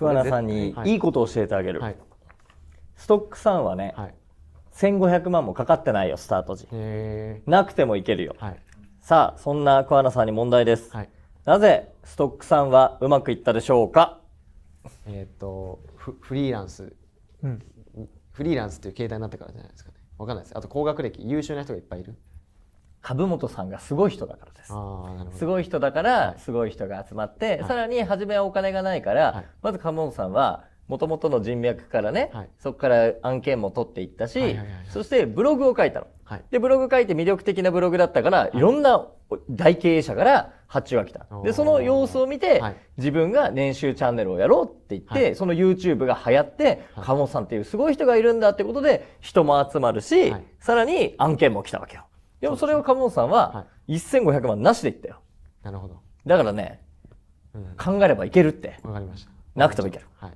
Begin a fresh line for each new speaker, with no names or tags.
桑名さんにいいことを教えてあげる、はい、ストックさんはね、はい、1500万もかかってないよスタート時なくてもいけるよ、はい、さあそんな桑名さんに問題です、はい、なぜストックさんはうまくいったでしょうか
えっ、とフリーランス、うん、フリーランスという形態になってからじゃないですかね分かんないですあと高学歴優秀な人がいっぱいいる株本さんがすごい人だからで
す。
すごい人だから、すごい人が集まって、
はい、さらに初めはお金がないから、はい、まず株本さんは、もともとの人脈からね、はい、そこから案件も取っていったし、そしてブログを書いたの。で、ブログ書いて魅力的なブログだったから、い、ろんな大経営者から発注が来た。で、その様子を見て、自分が年収チャンネルをやろうって言って、その YouTube が流行って、鴨、はい、さんっていうすごい人がいるんだってことで、人も集まるし、さらに案件も来たわけよ。でもそれをカモンさんは1500万
なしでいったよ。なるほど。だからね、考えればいけるって。わかりました。なくてもいけ
る。はい